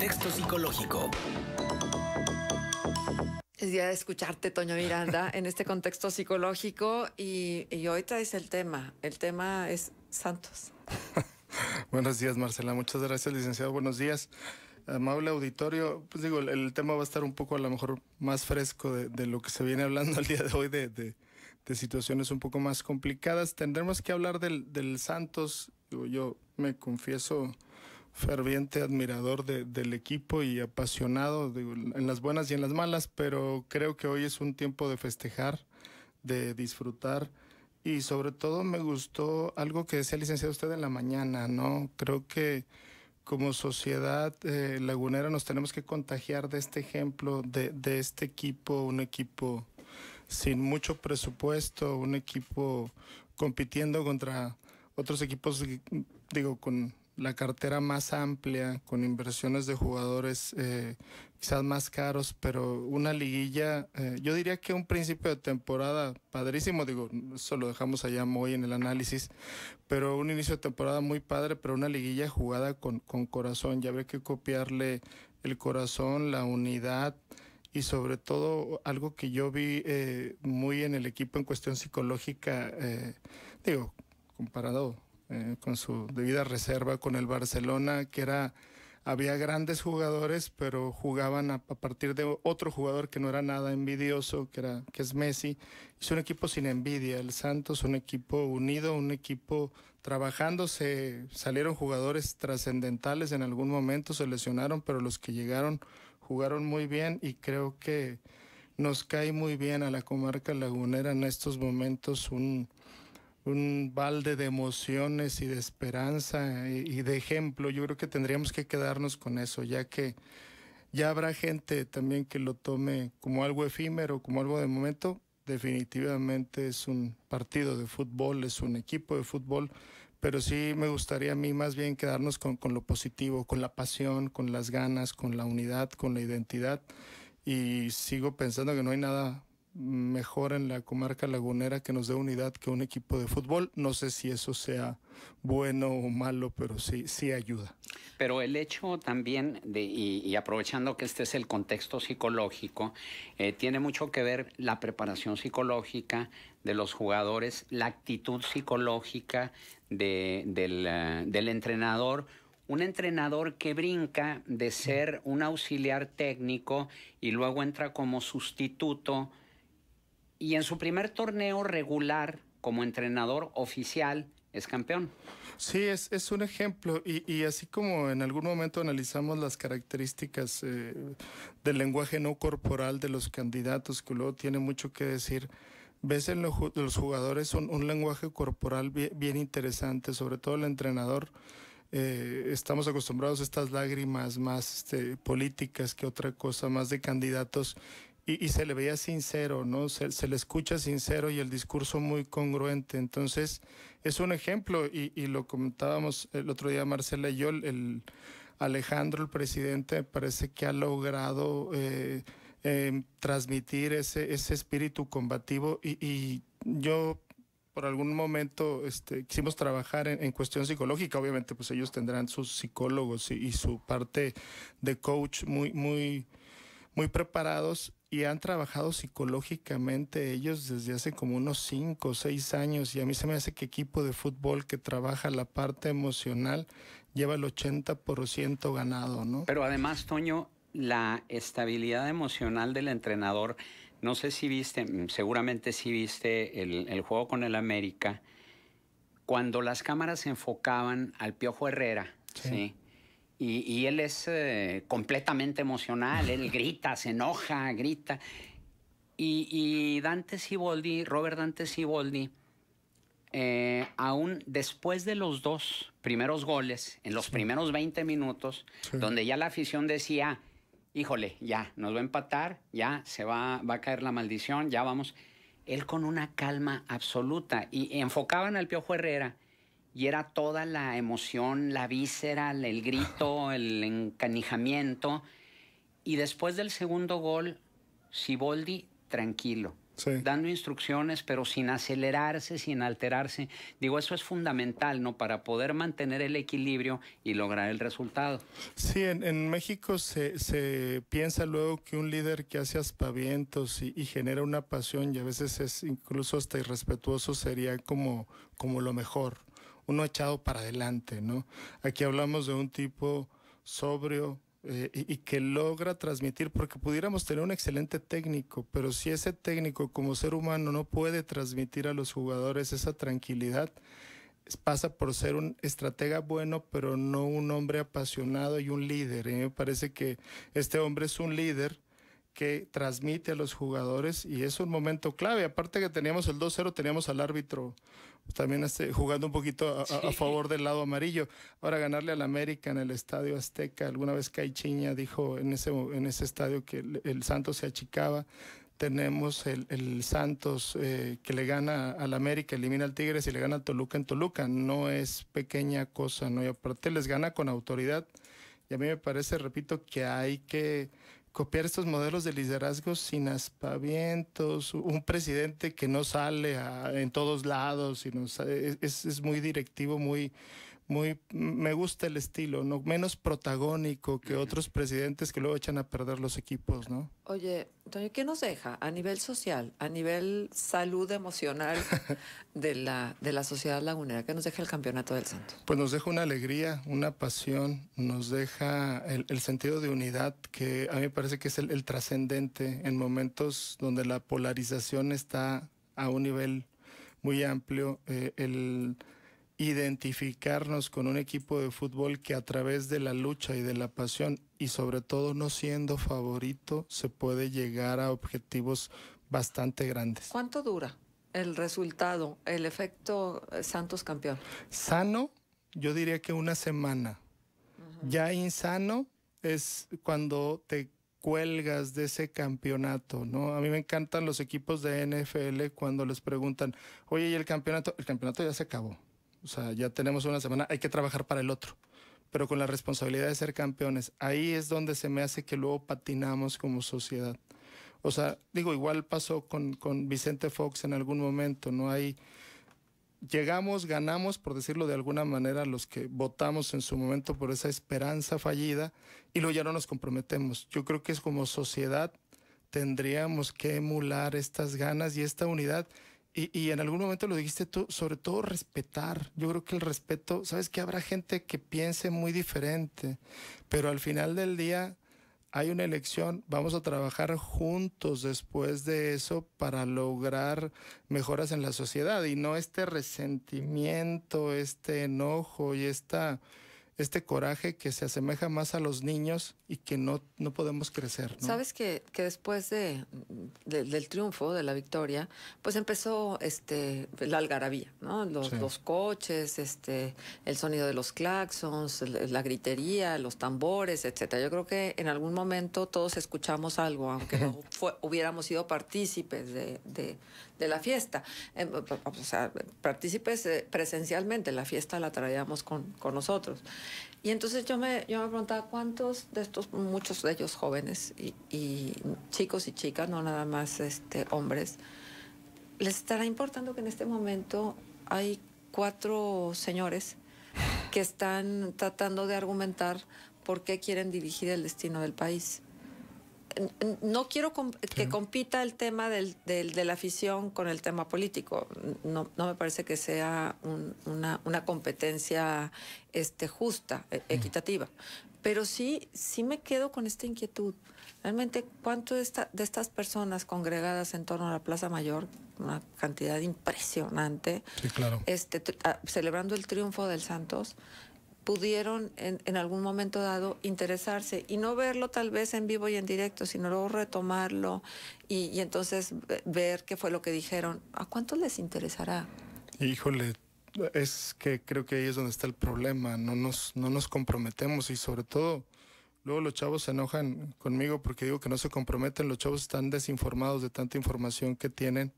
Contexto psicológico. Es día de escucharte, Toño Miranda, en este contexto psicológico y, y hoy traes el tema. El tema es Santos. Buenos días, Marcela. Muchas gracias, licenciado. Buenos días. Amable auditorio, pues digo, el, tema va a estar un poco a lo mejor más fresco de, lo que se viene hablando el día de hoy, de, situaciones un poco más complicadas. Tendremos que hablar del, Santos. yo me confieso ferviente admirador del equipo y apasionado en las buenas y en las malas, pero creo que hoy es un tiempo de festejar, de disfrutar y sobre todo me gustó algo que decía licenciado usted en la mañana, ¿no? Creo que como sociedad eh, lagunera nos tenemos que contagiar de este ejemplo, de, de este equipo, un equipo sin mucho presupuesto, un equipo compitiendo contra otros equipos, digo, con la cartera más amplia, con inversiones de jugadores eh, quizás más caros, pero una liguilla, eh, yo diría que un principio de temporada padrísimo, digo, eso lo dejamos allá muy en el análisis, pero un inicio de temporada muy padre, pero una liguilla jugada con, con corazón, ya habría que copiarle el corazón, la unidad y sobre todo algo que yo vi eh, muy en el equipo en cuestión psicológica, digo, comparado eh, con su debida reserva con el Barcelona, que era había grandes jugadores, pero jugaban a, partir de otro jugador que no era nada envidioso, que, era, que es Messi. Es un equipo sin envidia, el Santos, un equipo unido, un equipo trabajando. Se, salieron jugadores trascendentales en algún momento, se lesionaron, pero los que llegaron jugaron muy bien y creo que nos cae muy bien a la comarca lagunera en estos momentos un, un balde de emociones y de esperanza y, de ejemplo. Yo creo que tendríamos que quedarnos con eso, ya que ya habrá gente también que lo tome como algo efímero, como algo de momento. Definitivamente es un partido de fútbol, es un equipo de fútbol, pero sí me gustaría a mí más bien quedarnos con, lo positivo, con la pasión, con las ganas, con la unidad, con la identidad. Y sigo pensando que no hay nada mejor en la comarca lagunera que nos dé unidad que un equipo de fútbol. No sé si eso sea bueno o malo, pero sí, sí ayuda. Pero el hecho también, de, y, aprovechando que este es el contexto psicológico, eh, tiene mucho que ver la preparación psicológica de los jugadores, la actitud psicológica de, del, eh, del entrenador un entrenador que brinca de ser un auxiliar técnico y luego entra como sustituto y en su primer torneo regular como entrenador oficial es campeón. Sí, es, es un ejemplo y, y, así como en algún momento analizamos las características eh, del lenguaje no corporal de los candidatos, que luego tiene mucho que decir, ves en los, jugadores un, un, lenguaje corporal bien, interesante, sobre todo el entrenador. Eh, estamos acostumbrados a estas lágrimas más este, políticas que otra cosa, más de candidatos y, se le veía sincero, ¿no? Se, le escucha sincero y el discurso muy congruente. Entonces, es un ejemplo y, lo comentábamos el otro día Marcela y yo, el Alejandro, el presidente, parece que ha logrado eh, em, transmitir ese, ese espíritu combativo y, yo por algún momento este, quisimos trabajar en, cuestión psicológica. Obviamente, pues ellos tendrán sus psicólogos y, y, su parte de coach muy, muy, muy preparados y han trabajado psicológicamente ellos desde hace como unos cinco o seis años y a mí se me hace que equipo de fútbol que trabaja la parte emocional lleva el 80% ganado, ¿no? Pero además, Toño, la estabilidad emocional del entrenador, no sé si viste, mm, seguramente sí viste el, juego con el América, cuando las cámaras se enfocaban al Piojo Herrera, ¿sí? Y, él es eh, completamente emocional, él grita, se enoja, grita. Y, Dante Siboldi, Robert Dante Siboldi, eh, aún después de los dos primeros goles, en los primeros 20 minutos, donde ya la afición decía, híjole, ya, nos va a empatar, ya se va, va a caer la maldición, ya vamos. Él con una calma absoluta y enfocaban al Piojo Herrera y era toda la emoción, la víscera, el grito, el encanijamiento. Y después del segundo gol, Siboldi tranquilo, dando instrucciones, pero sin acelerarse, sin alterarse. Digo, eso es fundamental, ¿no? Para poder mantener el equilibrio y lograr el resultado. Sí, en, México se, piensa luego que un líder que hace aspavientos y, genera una pasión y a veces es incluso hasta irrespetuoso sería como, como lo mejor, uno echado para adelante, ¿no? Aquí hablamos de un tipo sobrio, eh, y, que logra transmitir, porque pudiéramos tener un excelente técnico, pero si ese técnico como ser humano no puede transmitir a los jugadores esa tranquilidad, pasa por ser un estratega bueno, pero no un hombre apasionado y un líder. ¿eh? Me parece que este hombre es un líder que transmite a los jugadores y es un momento clave. Aparte que teníamos el 2-0, teníamos al árbitro también este, jugando un poquito a, favor del lado amarillo. Ahora ganarle al América en el Estadio Azteca. Alguna vez Caichiña dijo en ese, en ese estadio que el, Santos se achicaba. Tenemos el, el Santos eh, que le gana al América, elimina al Tigres y le gana al Toluca en Toluca. No es pequeña cosa, ¿no? Y aparte les gana con autoridad. Y a mí me parece, repito, que hay que copiar estos modelos de liderazgo sin aspavientos, un presidente que no sale en todos lados, es, es muy directivo, muy, muy, me gusta el estilo, ¿no? Menos protagónico que otros presidentes que luego echan a perder los equipos, ¿no? Oye, Toño, ¿qué nos deja a nivel social, a nivel salud emocional de la, de la sociedad lagunera? ¿Qué nos deja el campeonato del Santo? Pues nos deja una alegría, una pasión, nos deja el, sentido de unidad que a mí me parece que es el, trascendente en momentos donde la polarización está a un nivel muy amplio. Eh, el identificarnos con un equipo de fútbol que a través de la lucha y de la pasión y sobre todo no siendo favorito se puede llegar a objetivos bastante grandes. ¿Cuánto dura el resultado, el efecto eh, Santos campeón? Sano, yo diría que una semana. Ya insano es cuando te cuelgas de ese campeonato, ¿no? A mí me encantan los equipos de NFL cuando les preguntan, oye, ¿y el campeonato? El campeonato ya se acabó. O sea, ya tenemos una semana, hay que trabajar para el otro, pero con la responsabilidad de ser campeones. Ahí es donde se me hace que luego patinamos como sociedad. O sea, digo, igual pasó con, Vicente Fox en algún momento, ¿no? Hay, llegamos, ganamos, por decirlo de alguna manera, los que votamos en su momento por esa esperanza fallida y luego ya no nos comprometemos. Yo creo que es como sociedad tendríamos que emular estas ganas y esta unidad y, en algún momento lo dijiste tú, sobre todo respetar. Yo creo que el respeto, sabes que habrá gente que piense muy diferente, pero al final del día hay una elección, vamos a trabajar juntos después de eso para lograr mejoras en la sociedad y no este resentimiento, este enojo y esta este coraje que se asemeja más a los niños y que no, no podemos crecer. Sabes que, después de, del triunfo, de la victoria, pues empezó este, la algarabía, ¿no? Los, coches, este, el sonido de los claxons, la gritería, los tambores, etcétera. Yo creo que en algún momento todos escuchamos algo, aunque no fue, hubiéramos sido partícipes de, de, la fiesta. Em, o sea, partícipes eh, presencialmente, la fiesta la traíamos con, con nosotros. Y entonces yo me, preguntaba cuántos de estos, muchos de ellos jóvenes y, chicos y chicas, no nada más este, hombres, les estará importando que en este momento hay cuatro señores que están tratando de argumentar por qué quieren dirigir el destino del país no quiero que compita el tema de la afición con el tema político. No, me parece que sea una, competencia este, justa, e, equitativa. Pero sí, sí me quedo con esta inquietud. Realmente, ¿cuánto de, estas personas congregadas en torno a la Plaza Mayor, una cantidad impresionante, este, ah, celebrando el triunfo del Santos, pudieron en, algún momento dado interesarse y no verlo tal vez en vivo y en directo, sino luego retomarlo y, y entonces ver qué fue lo que dijeron. ¿A cuántos les interesará? Híjole, es que creo que ahí es donde está el problema, no nos, no nos comprometemos y sobre todo luego los chavos se enojan conmigo porque digo que no se comprometen, los chavos están desinformados de tanta información que tienen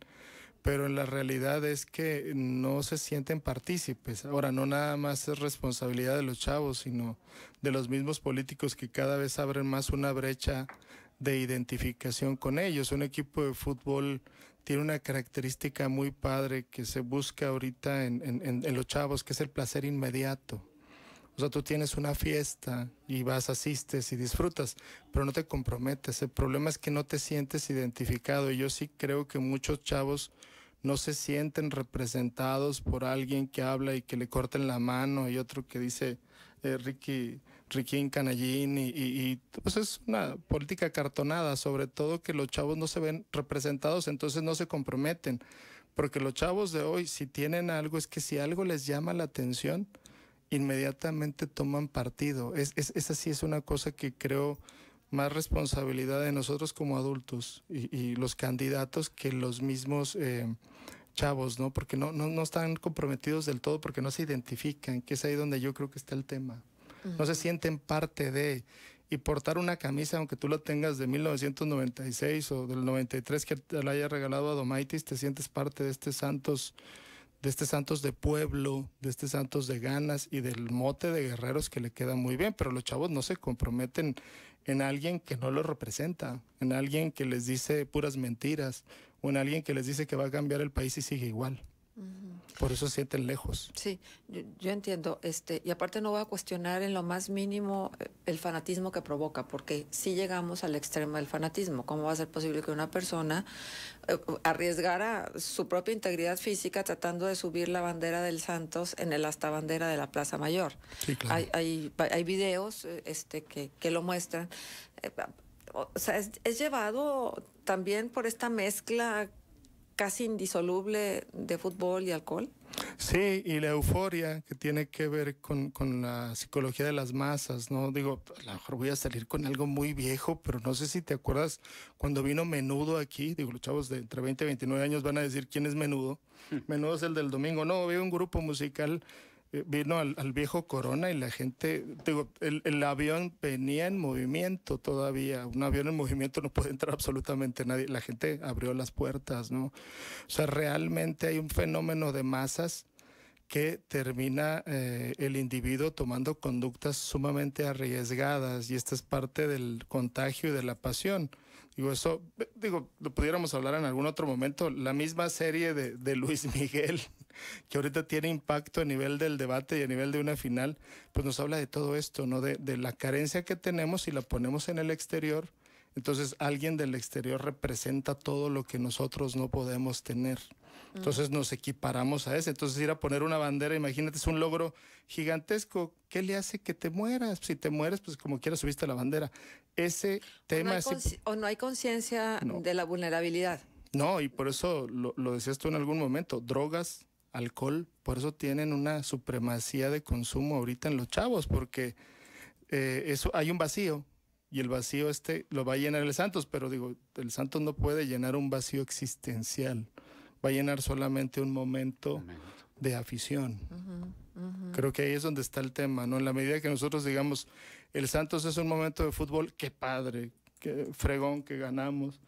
pero en la realidad es que no se sienten partícipes. Ahora, no nada más es responsabilidad de los chavos, sino de los mismos políticos que cada vez abren más una brecha de identificación con ellos. Un equipo de fútbol tiene una característica muy padre que se busca ahorita en, en los chavos, que es el placer inmediato. O sea, tú tienes una fiesta y vas, asistes y disfrutas, pero no te comprometes. El problema es que no te sientes identificado. Y yo sí creo que muchos chavos no se sienten representados por alguien que habla y que le corten la mano y otro que dice eh, Ricky, Ricky y, pues es una política cartonada, sobre todo que los chavos no se ven representados, entonces no se comprometen, porque los chavos de hoy si tienen algo es que si algo les llama la atención, inmediatamente toman partido. Es, es, esa sí es una cosa que creo más responsabilidad de nosotros como adultos y, los candidatos que los mismos eh, chavos, ¿no? Porque no, no, están comprometidos del todo, porque no se identifican, que es ahí donde yo creo que está el tema. No se sienten parte de... Y portar una camisa, aunque tú la tengas de 1996 o del 93 que la haya regalado a Domaitis, te sientes parte de este Santos de este Santos de pueblo, de este Santos de ganas y del mote de guerreros que le queda muy bien, pero los chavos no se comprometen en alguien que no lo representa, en alguien que les dice puras mentiras o en alguien que les dice que va a cambiar el país y sigue igual. Por eso sienten lejos. Sí, yo, entiendo. Este, y aparte no voy a cuestionar en lo más mínimo eh, el fanatismo que provoca, porque si sí llegamos al extremo del fanatismo, ¿cómo va a ser posible que una persona eh, arriesgara su propia integridad física tratando de subir la bandera del Santos en el hasta bandera de la Plaza Mayor? Sí, claro. hay, videos eh, este, que, lo muestran. O sea, es llevado también por esta mezcla casi indisoluble de fútbol y alcohol. Sí, y la euforia que tiene que ver con, con, la psicología de las masas, ¿no? Digo, a lo mejor voy a salir con algo muy viejo, pero no sé si te acuerdas cuando vino Menudo aquí, digo, los chavos de entre 20 y 29 años van a decir quién es Menudo. Hmm. Menudo es el del domingo, no, veo un grupo musical eh, vino al, viejo Corona y la gente, digo, el, avión venía en movimiento todavía, un avión en movimiento no puede entrar absolutamente nadie, la gente abrió las puertas, ¿no? O sea, realmente hay un fenómeno de masas que termina eh, el individuo tomando conductas sumamente arriesgadas y esta es parte del contagio y de la pasión. Digo, eso, digo, lo pudiéramos hablar en algún otro momento, la misma serie de, de Luis Miguel, que ahorita tiene impacto a nivel del debate y a nivel de una final, pues nos habla de todo esto, ¿no? De, la carencia que tenemos y la ponemos en el exterior. Entonces alguien del exterior representa todo lo que nosotros no podemos tener. Mm. Entonces nos equiparamos a ese. Entonces ir a poner una bandera, imagínate, es un logro gigantesco. ¿Qué le hace que te mueras? Si te mueres, pues como quieras subiste la bandera. Ese tema... es... no o no hay conciencia de la vulnerabilidad. No, y por eso lo, lo decías tú en algún momento, drogas, alcohol. Por eso tienen una supremacía de consumo ahorita en los chavos, porque eh, eso, hay un vacío y el vacío este lo va a llenar el Santos, pero digo, el Santos no puede llenar un vacío existencial, va a llenar solamente un momento de afición. Creo que ahí es donde está el tema, ¿no? En la medida que nosotros digamos, el Santos es un momento de fútbol, qué padre, qué fregón que ganamos,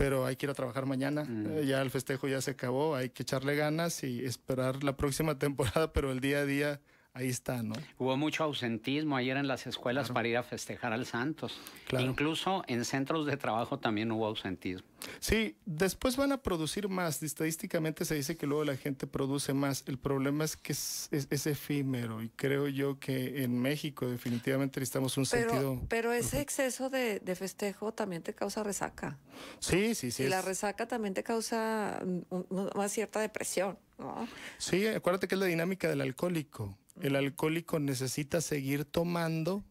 pero hay que ir a trabajar mañana. Mm. Eh, ya el festejo ya se acabó, hay que echarle ganas y esperar la próxima temporada, pero el día a día ahí está, ¿no? Hubo mucho ausentismo ayer en las escuelas para ir a festejar al Santos. Incluso en centros de trabajo también hubo ausentismo. Sí, después van a producir más. Estadísticamente se dice que luego la gente produce más. El problema es que es, efímero y creo yo que en México definitivamente necesitamos un sentido. Pero ese exceso de, festejo también te causa resaca. Sí, sí, sí. Y la resaca también te causa una cierta depresión. ¿no? Sí, acuérdate que es la dinámica del alcohólico. El alcohólico necesita seguir tomando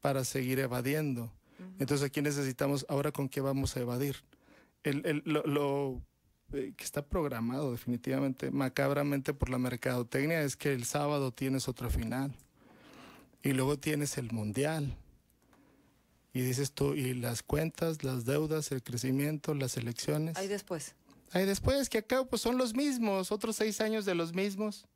para seguir evadiendo. Entonces aquí necesitamos, ahora con qué vamos a evadir. lo, eh, que está programado definitivamente, macabramente por la mercadotecnia, es que el sábado tienes otro final y luego tienes el mundial. Y dices tú, y las cuentas, las deudas, el crecimiento, las elecciones. Ahí después. Ahí después, que acá pues son los mismos, otros seis años de los mismos.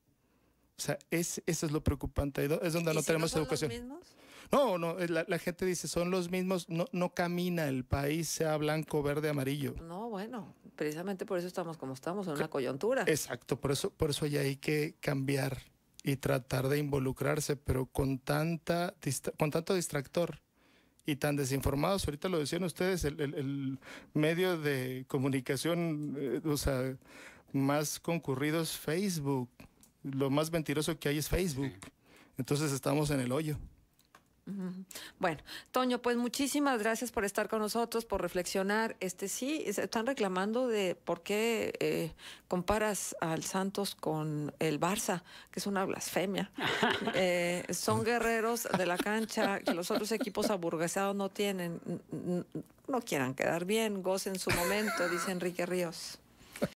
O sea, es, eso es lo preocupante. Es donde no tenemos no son educación. Los mismos? No, no, eh, la, gente dice, son los mismos, no, no camina el país, sea blanco, verde, amarillo. No, bueno, precisamente por eso estamos como estamos, en una coyuntura. Exacto, por eso, por eso ya hay que cambiar y tratar de involucrarse, pero con, tanta, con tanto distractor y tan desinformados, ahorita lo decían ustedes, el, medio de comunicación, más eh, o sea, más Facebook lo más mentiroso que hay es Facebook. Entonces estamos en el hoyo. Bueno, Toño, pues muchísimas gracias por estar con nosotros, por reflexionar. Este sí, están reclamando de por qué eh, comparas al Santos con el Barça, que es una blasfemia. Eh, son guerreros de la cancha que los otros equipos aburguesados no tienen. No quieran quedar bien, gocen su momento, dice Enrique Ríos.